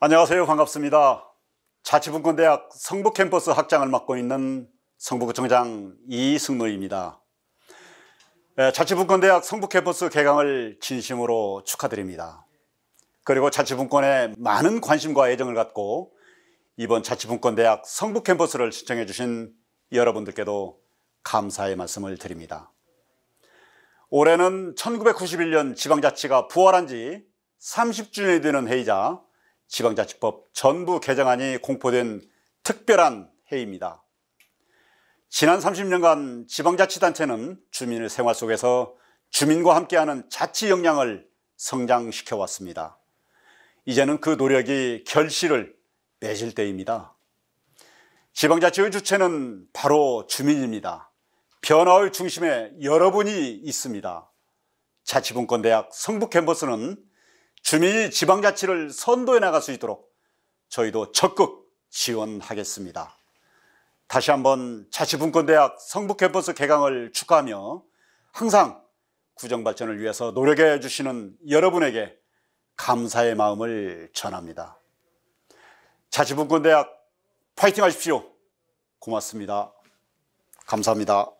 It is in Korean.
안녕하세요 반갑습니다 자치분권대학 성북캠퍼스 학장을 맡고 있는 성북구청장 이승노입니다 예, 자치분권대학 성북캠퍼스 개강을 진심으로 축하드립니다 그리고 자치분권에 많은 관심과 애정을 갖고 이번 자치분권대학 성북캠퍼스를 신청해 주신 여러분들께도 감사의 말씀을 드립니다 올해는 1991년 지방자치가 부활한 지 30주년이 되는 해이자 지방자치법 전부 개정안이 공포된 특별한 해입니다. 지난 30년간 지방자치단체는 주민의 생활 속에서 주민과 함께하는 자치 역량을 성장시켜 왔습니다. 이제는 그 노력이 결실을 맺을 때입니다. 지방자치의 주체는 바로 주민입니다. 변화의 중심에 여러분이 있습니다. 자치분권대학 성북캠퍼스는 주민이 지방자치를 선도해 나갈 수 있도록 저희도 적극 지원하겠습니다. 다시 한번 자치분권대학 성북캠퍼스 개강을 축하하며 항상 구정발전을 위해서 노력해 주시는 여러분에게 감사의 마음을 전합니다. 자치분권대학 파이팅 하십시오. 고맙습니다. 감사합니다.